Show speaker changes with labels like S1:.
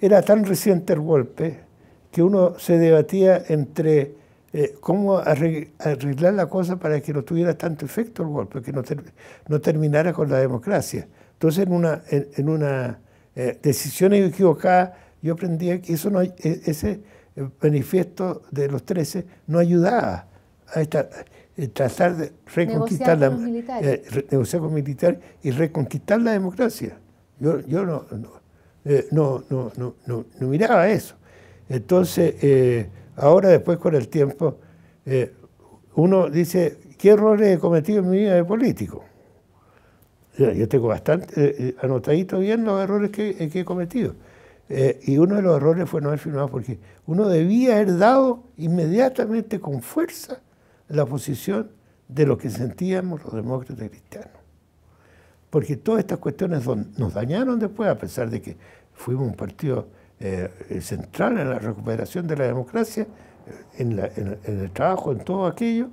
S1: Era tan reciente el golpe que uno se debatía entre eh, cómo arreglar la cosa para que no tuviera tanto efecto el golpe, que no, no terminara con la democracia. Entonces, en una, en, una eh, decisión equivocada, yo aprendí que eso no, e, ese eh, manifiesto de los 13 no ayudaba a esta, tratar de reconquistar la, con negociar con y reconquistar la democracia. Yo, yo no eh, no, no, no, no, miraba eso. Entonces, eh, ahora después con el tiempo, eh, uno dice, ¿qué errores he cometido en mi vida de político? Yo tengo bastante anotadito bien los errores que, que he cometido. y uno de los errores fue no haber firmado, porque uno debía haber dado inmediatamente con fuerza la posición de lo que sentíamos los demócratas cristianos porque todas estas cuestiones nos dañaron después, a pesar de que fuimos un partido eh, eh, central en la recuperación de la democracia, eh, en el trabajo, en todo aquello